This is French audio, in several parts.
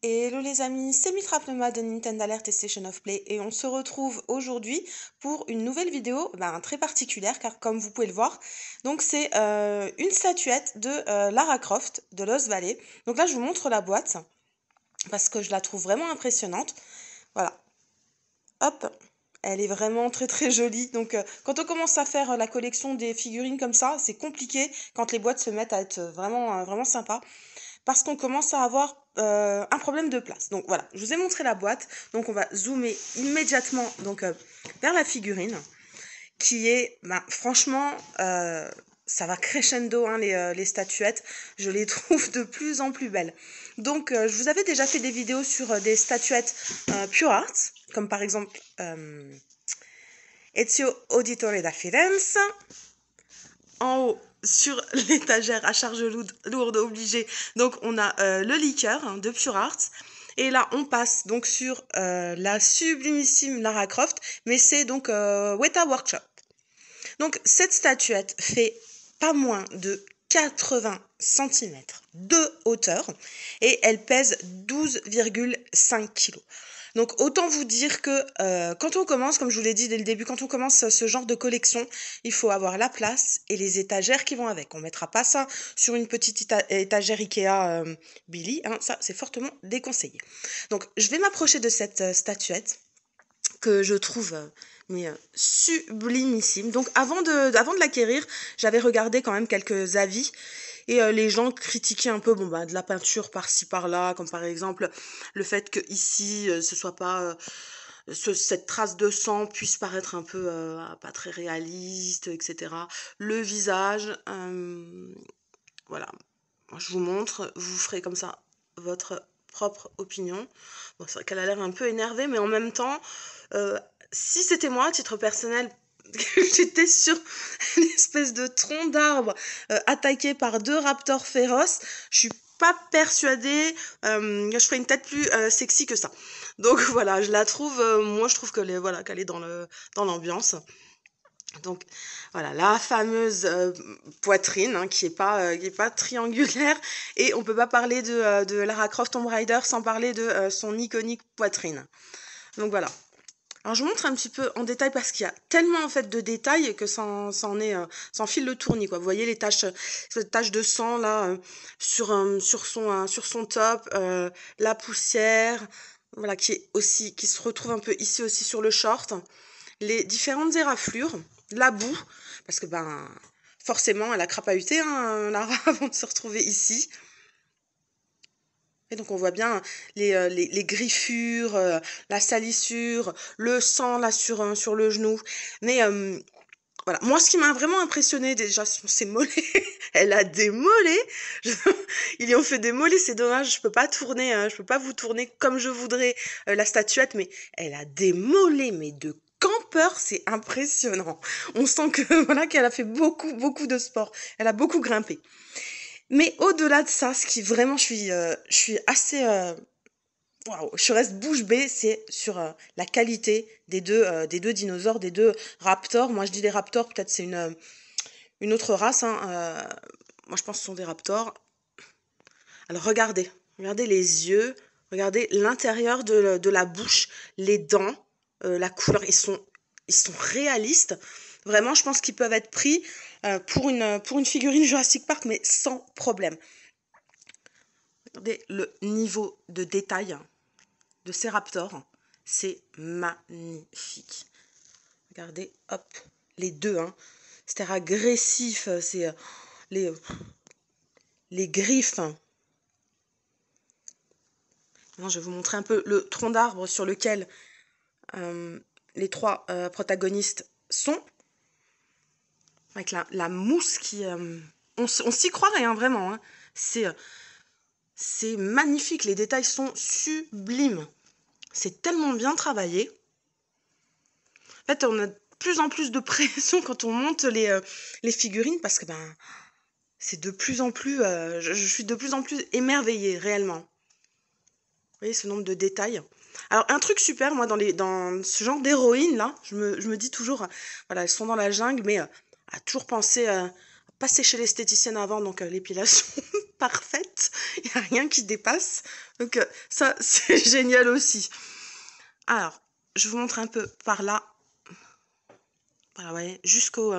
Hello les amis, c'est Mitra Pneuma de Nintendo Alert et Station of Play et on se retrouve aujourd'hui pour une nouvelle vidéo ben, très particulière car comme vous pouvez le voir, donc c'est euh, une statuette de euh, Lara Croft de Lost Valley. Donc là je vous montre la boîte parce que je la trouve vraiment impressionnante. Voilà. Hop, elle est vraiment très très jolie. Donc euh, quand on commence à faire la collection des figurines comme ça, c'est compliqué quand les boîtes se mettent à être vraiment, vraiment sympa parce qu'on commence à avoir euh, un problème de place. Donc voilà, je vous ai montré la boîte. Donc on va zoomer immédiatement donc, euh, vers la figurine qui est, bah, franchement, euh, ça va crescendo hein, les, les, statuettes. Je les trouve de plus en plus belles. Donc je vous avais déjà fait des vidéos sur des statuettes pure art, comme par exemple Ezio Auditore da Firenze. En haut, sur l'étagère à charge lourde obligée. Donc on a euh, le liqueur hein, de Pure Arts. Et là, on passe donc sur euh, la sublimissime Lara Croft, mais c'est donc euh, Weta Workshop. Donc cette statuette fait pas moins de 80 cm de hauteur et elle pèse 12,5 kg. Donc autant vous dire que euh, quand on commence, comme je vous l'ai dit dès le début, quand on commence ce genre de collection, il faut avoir la place et les étagères qui vont avec. On ne mettra pas ça sur une petite étagère Ikea euh, Billy, hein, ça c'est fortement déconseillé. Donc je vais m'approcher de cette euh, statuette que je trouve sublimissime. Donc avant de, avant de l'acquérir, j'avais regardé quand même quelques avis et euh, les gens critiquaient un peu bon, bah, de la peinture par-ci par-là, comme par exemple le fait que ici euh, ce soit pas. Euh, cette trace de sang puisse paraître un peu pas très réaliste, etc. Le visage, voilà. Je vous montre, vous ferez comme ça votre propre opinion. Bon, c'est vrai qu'elle a l'air un peu énervée, mais en même temps, si c'était moi, à titre personnel, j'étais sur une espèce de tronc d'arbre euh, attaqué par deux raptors féroces. Je suis pas persuadée, que euh, je ferais une tête plus euh, sexy que ça. Donc voilà, je la trouve, moi je trouve qu'elle est, voilà, qu'elle est dans, le, dans l'ambiance. Donc voilà, la fameuse poitrine hein, qui n'est pas, qui est pas triangulaire. Et on ne peut pas parler de, de, Lara Croft Tomb Raider sans parler de son iconique poitrine. Donc voilà, alors je montre un petit peu en détail parce qu'il y a tellement en fait de détails que ça en, est, euh, file le tournis quoi. Vous voyez les taches, euh, cette tache de sang là euh, sur sur son sur son top, la poussière, voilà qui est aussi qui se retrouve un peu ici aussi sur le short, les différentes éraflures, la boue parce que ben forcément elle a crapahuté hein, avant de se retrouver ici. Et donc on voit bien les, euh, griffures, euh, la salissure, le sang là sur, sur le genou. Mais euh, voilà, moi ce qui m'a vraiment impressionné déjà, c'est mollets. Elle a démolé. Ils lui ont fait des mollets, c'est dommage, je peux pas tourner, Je hein. je peux pas vous tourner comme je voudrais la statuette, mais elle a démolé. mais de campeur, c'est impressionnant. On sent que voilà qu'elle a fait beaucoup beaucoup de sport. Elle a beaucoup grimpé. Mais au-delà de ça, ce qui vraiment, je suis, euh, je suis assez. Euh, je reste bouche bée, c'est sur euh, la qualité des deux, des deux dinosaures, des deux raptors. Moi, je dis des raptors, peut-être c'est une, une autre race. Hein, moi, je pense que ce sont des raptors. Alors, regardez. Regardez les yeux. Regardez l'intérieur de, de, la bouche, les dents, la couleur. Ils sont, ils sont réalistes. Vraiment, je pense qu'ils peuvent être pris euh, pour, une, euh, pour une figurine Jurassic Park, mais sans problème. Regardez le niveau de détail de ces raptors. C'est magnifique. Regardez, hop, les deux. Hein. cest agressif, euh, c'est les, les griffes. je vais vous montrer un peu le tronc d'arbre sur lequel les trois protagonistes sont avec la, mousse qui... Euh, on, s'y croirait, hein, vraiment. Hein. C'est, euh, c'est magnifique, les détails sont sublimes. C'est tellement bien travaillé. En fait, on a de plus en plus de pression quand on monte les, euh, les figurines parce que ben, c'est de plus en plus... je, suis de plus en plus émerveillée, réellement. Vous voyez ce nombre de détails. Alors un truc super, moi dans, les, dans ce genre d'héroïne là, je me, dis toujours, voilà, elles sont dans la jungle, mais euh, à toujours penser à passer chez l'esthéticienne avant, donc euh, l'épilation parfaite, il n'y a rien qui dépasse. Donc euh, ça, c'est génial aussi. Alors, je vous montre un peu par là. Voilà, vous voyez, jusqu'au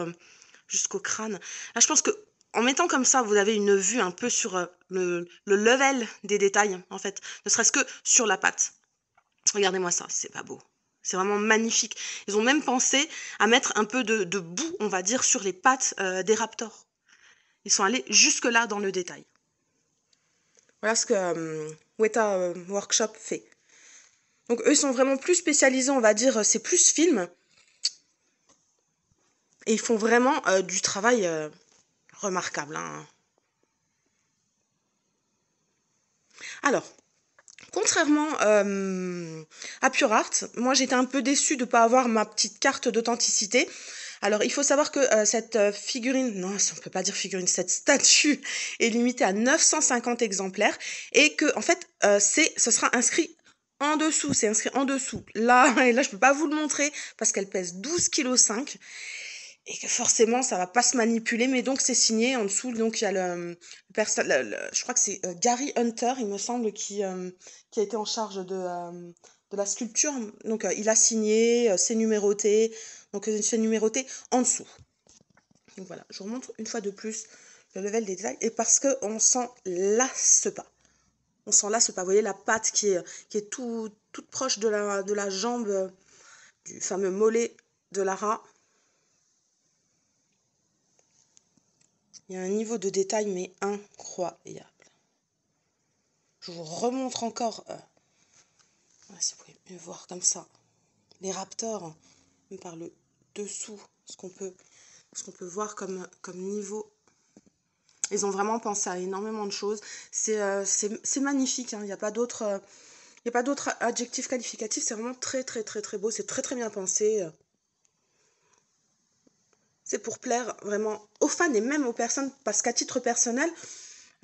crâne. Là, je pense que en mettant comme ça, vous avez une vue un peu sur le, le, level des détails, en fait. Ne serait-ce que sur la patte. Regardez-moi ça, c'est pas beau. C'est vraiment magnifique. Ils ont même pensé à mettre un peu de, boue, on va dire, sur les pattes euh, des raptors. Ils sont allés jusque-là dans le détail. Voilà ce que euh, Weta euh, Workshop fait. Donc eux, ils sont vraiment plus spécialisés, on va dire, c'est plus film. Et ils font vraiment du travail remarquable. Hein. Alors, contrairement Pure Art. Moi, j'étais un peu déçue de ne pas avoir ma petite carte d'authenticité. Alors, il faut savoir que euh, cette euh, figurine, non, on peut pas dire figurine, cette statue est limitée à 950 exemplaires et que, en fait, euh, c'est, ce sera inscrit en dessous, c'est inscrit en dessous. Là, et là, je peux pas vous le montrer parce qu'elle pèse 12,5 kg et que forcément ça va pas se manipuler mais donc c'est signé en dessous donc il y a le, je crois que c'est Gary Hunter il me semble qui a été en charge de de la sculpture. Donc euh, il a signé, euh, c'est numéroté, donc euh, c'est numéroté en dessous. Donc voilà, je vous montre une fois de plus le level des détails et parce qu'on s'en lasse pas. On s'en lasse pas. Vous voyez la patte qui est, qui est toute proche de la, de la jambe du fameux mollet de Lara. Il y a un niveau de détail mais incroyable. Je vous remontre encore de voir comme ça. Les raptors, par le dessous, ce qu'on peut, ce qu'on peut voir comme, comme niveau. Ils ont vraiment pensé à énormément de choses. C'est euh, magnifique, hein. il n'y a pas d'autre euh, a pas d'autre adjectif qualificatif, c'est vraiment très très très très beau, c'est très très bien pensé. C'est pour plaire vraiment aux fans et même aux personnes, parce qu'à titre personnel,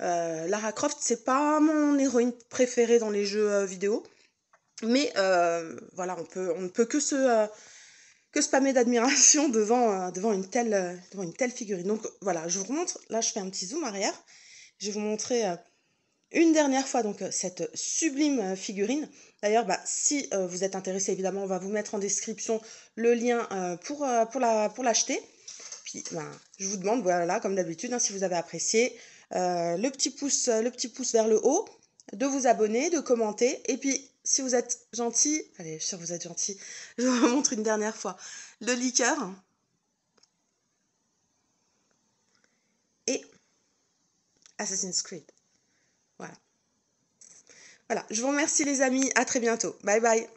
euh, Lara Croft, c'est pas mon héroïne préférée dans les jeux euh, vidéo. Mais euh, voilà, on, peut, on ne peut que se, euh, que spammer d'admiration devant, euh, devant, une telle, devant une telle figurine. Donc voilà, je vous montre là je fais un petit zoom arrière, je vais vous montrer une dernière fois donc cette sublime figurine. D'ailleurs, bah, si vous êtes intéressé, évidemment, on va vous mettre en description le lien pour, pour l'acheter. La, pour Puis bah, je vous demande, voilà, comme d'habitude, hein, si vous avez apprécié, le, petit pouce, le petit pouce vers le haut, de vous abonner, de commenter, et puis si vous êtes gentil, allez, je suis vous êtes gentil, je vous montre une dernière fois, le liqueur et Assassin's Creed. Voilà. Voilà, je vous remercie les amis, à très bientôt. Bye bye.